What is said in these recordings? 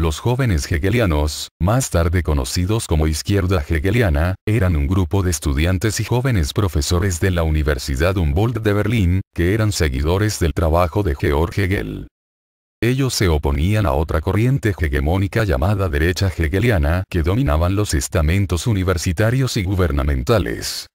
Los jóvenes hegelianos, más tarde conocidos como izquierda hegeliana, eran un grupo de estudiantes y jóvenes profesores de la Universidad Humboldt de Berlín, que eran seguidores del trabajo de Georg Hegel. Ellos se oponían a otra corriente hegemónica llamada derecha hegeliana que dominaban los estamentos universitarios y gubernamentales.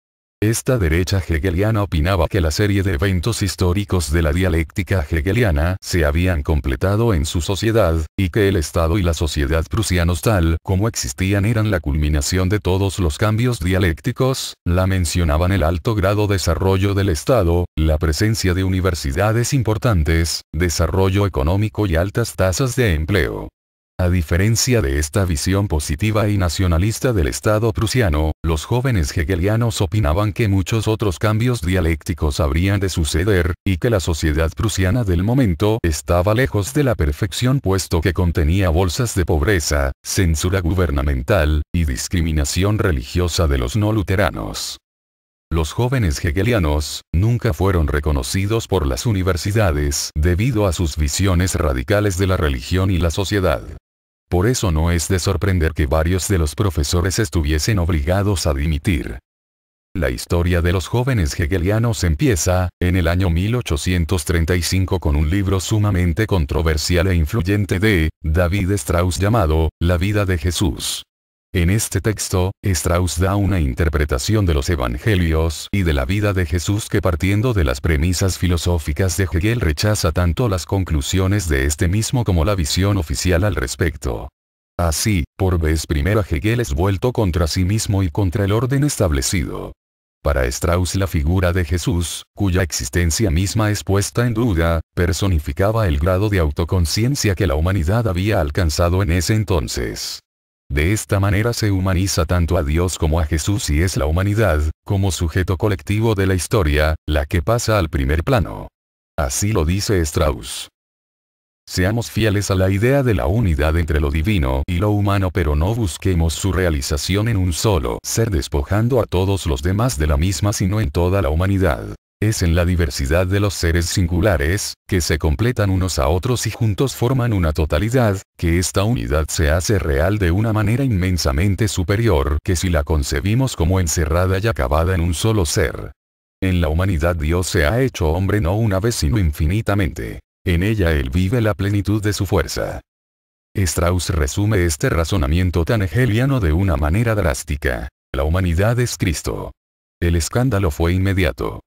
Esta derecha hegeliana opinaba que la serie de eventos históricos de la dialéctica hegeliana se habían completado en su sociedad, y que el Estado y la sociedad prusianos tal como existían eran la culminación de todos los cambios dialécticos, la mencionaban el alto grado de desarrollo del Estado, la presencia de universidades importantes, desarrollo económico y altas tasas de empleo. A diferencia de esta visión positiva y nacionalista del Estado prusiano, los jóvenes hegelianos opinaban que muchos otros cambios dialécticos habrían de suceder, y que la sociedad prusiana del momento estaba lejos de la perfección puesto que contenía bolsas de pobreza, censura gubernamental, y discriminación religiosa de los no luteranos. Los jóvenes hegelianos, nunca fueron reconocidos por las universidades debido a sus visiones radicales de la religión y la sociedad. Por eso no es de sorprender que varios de los profesores estuviesen obligados a dimitir. La historia de los jóvenes hegelianos empieza, en el año 1835 con un libro sumamente controversial e influyente de, David Strauss llamado, La vida de Jesús. En este texto, Strauss da una interpretación de los evangelios y de la vida de Jesús que partiendo de las premisas filosóficas de Hegel rechaza tanto las conclusiones de este mismo como la visión oficial al respecto. Así, por vez primera Hegel es vuelto contra sí mismo y contra el orden establecido. Para Strauss la figura de Jesús, cuya existencia misma es puesta en duda, personificaba el grado de autoconciencia que la humanidad había alcanzado en ese entonces. De esta manera se humaniza tanto a Dios como a Jesús y es la humanidad, como sujeto colectivo de la historia, la que pasa al primer plano. Así lo dice Strauss. Seamos fieles a la idea de la unidad entre lo divino y lo humano pero no busquemos su realización en un solo ser despojando a todos los demás de la misma sino en toda la humanidad. Es en la diversidad de los seres singulares, que se completan unos a otros y juntos forman una totalidad, que esta unidad se hace real de una manera inmensamente superior que si la concebimos como encerrada y acabada en un solo ser. En la humanidad Dios se ha hecho hombre no una vez sino infinitamente. En ella Él vive la plenitud de su fuerza. Strauss resume este razonamiento tan hegeliano de una manera drástica. La humanidad es Cristo. El escándalo fue inmediato.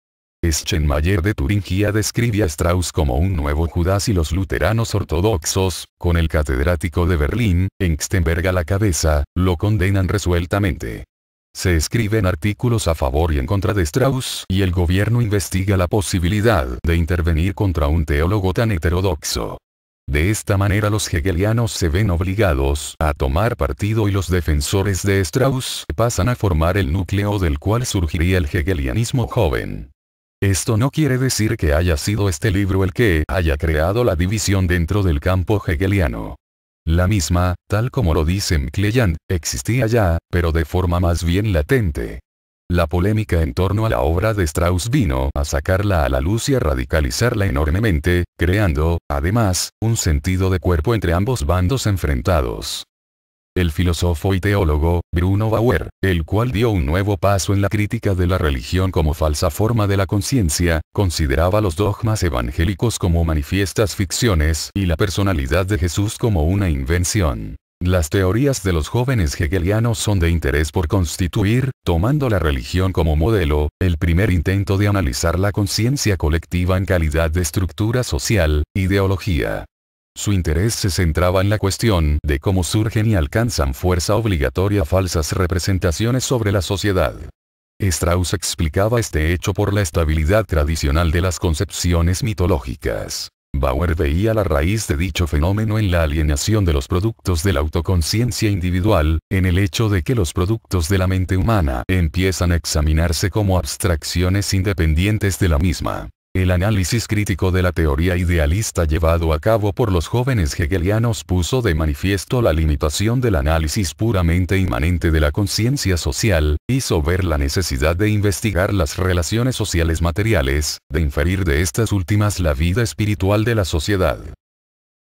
Schenmayer de Turingia describe a Strauss como un nuevo Judas y los luteranos ortodoxos, con el catedrático de Berlín, Engstenberg a la cabeza, lo condenan resueltamente. Se escriben artículos a favor y en contra de Strauss y el gobierno investiga la posibilidad de intervenir contra un teólogo tan heterodoxo. De esta manera los hegelianos se ven obligados a tomar partido y los defensores de Strauss pasan a formar el núcleo del cual surgiría el hegelianismo joven. Esto no quiere decir que haya sido este libro el que haya creado la división dentro del campo hegeliano. La misma, tal como lo dicen Mclean, existía ya, pero de forma más bien latente. La polémica en torno a la obra de Strauss vino a sacarla a la luz y a radicalizarla enormemente, creando, además, un sentido de cuerpo entre ambos bandos enfrentados el filósofo y teólogo, Bruno Bauer, el cual dio un nuevo paso en la crítica de la religión como falsa forma de la conciencia, consideraba los dogmas evangélicos como manifiestas ficciones y la personalidad de Jesús como una invención. Las teorías de los jóvenes hegelianos son de interés por constituir, tomando la religión como modelo, el primer intento de analizar la conciencia colectiva en calidad de estructura social, ideología. Su interés se centraba en la cuestión de cómo surgen y alcanzan fuerza obligatoria falsas representaciones sobre la sociedad. Strauss explicaba este hecho por la estabilidad tradicional de las concepciones mitológicas. Bauer veía la raíz de dicho fenómeno en la alienación de los productos de la autoconciencia individual, en el hecho de que los productos de la mente humana empiezan a examinarse como abstracciones independientes de la misma. El análisis crítico de la teoría idealista llevado a cabo por los jóvenes hegelianos puso de manifiesto la limitación del análisis puramente inmanente de la conciencia social, hizo ver la necesidad de investigar las relaciones sociales materiales, de inferir de estas últimas la vida espiritual de la sociedad.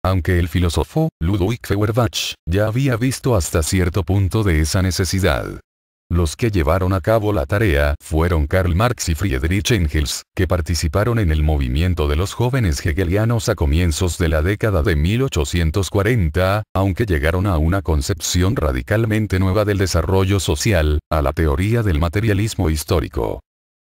Aunque el filósofo, Ludwig Feuerbach, ya había visto hasta cierto punto de esa necesidad. Los que llevaron a cabo la tarea fueron Karl Marx y Friedrich Engels, que participaron en el movimiento de los jóvenes hegelianos a comienzos de la década de 1840, aunque llegaron a una concepción radicalmente nueva del desarrollo social, a la teoría del materialismo histórico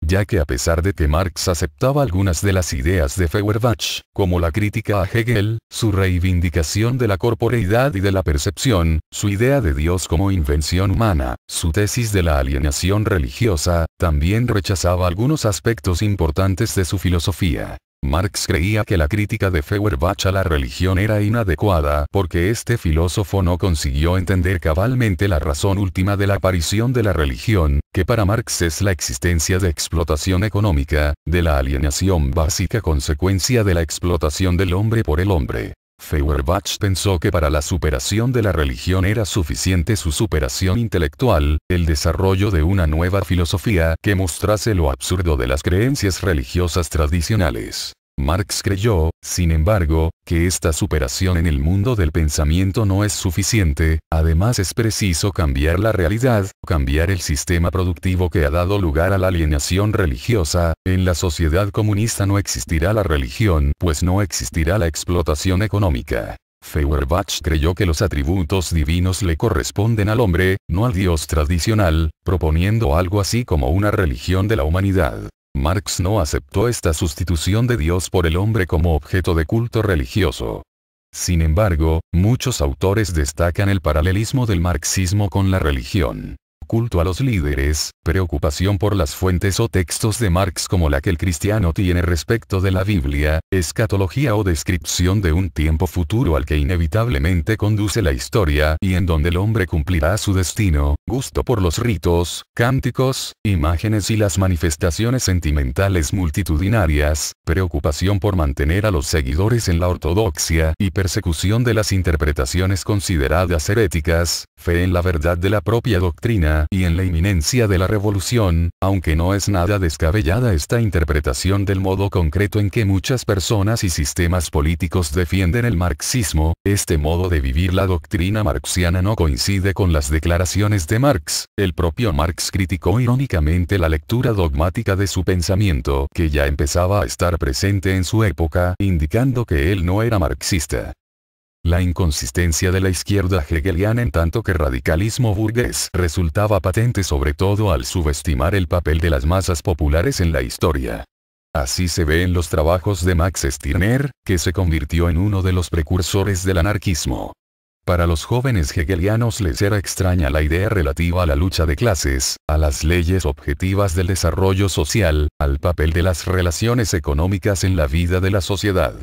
ya que a pesar de que Marx aceptaba algunas de las ideas de Feuerbach, como la crítica a Hegel, su reivindicación de la corporeidad y de la percepción, su idea de Dios como invención humana, su tesis de la alienación religiosa, también rechazaba algunos aspectos importantes de su filosofía. Marx creía que la crítica de Feuerbach a la religión era inadecuada porque este filósofo no consiguió entender cabalmente la razón última de la aparición de la religión, que para Marx es la existencia de explotación económica, de la alienación básica consecuencia de la explotación del hombre por el hombre. Feuerbach pensó que para la superación de la religión era suficiente su superación intelectual, el desarrollo de una nueva filosofía que mostrase lo absurdo de las creencias religiosas tradicionales. Marx creyó, sin embargo, que esta superación en el mundo del pensamiento no es suficiente, además es preciso cambiar la realidad, cambiar el sistema productivo que ha dado lugar a la alienación religiosa, en la sociedad comunista no existirá la religión, pues no existirá la explotación económica. Feuerbach creyó que los atributos divinos le corresponden al hombre, no al dios tradicional, proponiendo algo así como una religión de la humanidad. Marx no aceptó esta sustitución de Dios por el hombre como objeto de culto religioso. Sin embargo, muchos autores destacan el paralelismo del marxismo con la religión culto a los líderes, preocupación por las fuentes o textos de Marx como la que el cristiano tiene respecto de la Biblia, escatología o descripción de un tiempo futuro al que inevitablemente conduce la historia y en donde el hombre cumplirá su destino, gusto por los ritos, cánticos, imágenes y las manifestaciones sentimentales multitudinarias, preocupación por mantener a los seguidores en la ortodoxia y persecución de las interpretaciones consideradas heréticas, fe en la verdad de la propia doctrina y en la inminencia de la revolución, aunque no es nada descabellada esta interpretación del modo concreto en que muchas personas y sistemas políticos defienden el marxismo, este modo de vivir la doctrina marxiana no coincide con las declaraciones de Marx. El propio Marx criticó irónicamente la lectura dogmática de su pensamiento que ya empezaba a estar presente en su época, indicando que él no era marxista. La inconsistencia de la izquierda hegeliana en tanto que radicalismo burgués resultaba patente sobre todo al subestimar el papel de las masas populares en la historia. Así se ve en los trabajos de Max Stirner, que se convirtió en uno de los precursores del anarquismo. Para los jóvenes hegelianos les era extraña la idea relativa a la lucha de clases, a las leyes objetivas del desarrollo social, al papel de las relaciones económicas en la vida de la sociedad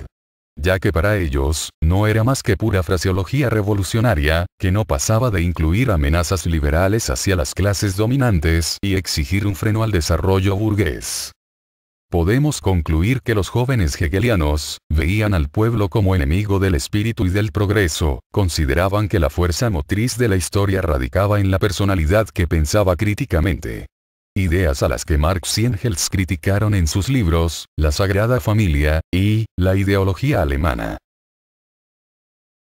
ya que para ellos, no era más que pura fraseología revolucionaria, que no pasaba de incluir amenazas liberales hacia las clases dominantes y exigir un freno al desarrollo burgués. Podemos concluir que los jóvenes hegelianos, veían al pueblo como enemigo del espíritu y del progreso, consideraban que la fuerza motriz de la historia radicaba en la personalidad que pensaba críticamente ideas a las que Marx y Engels criticaron en sus libros, La Sagrada Familia, y, La Ideología Alemana.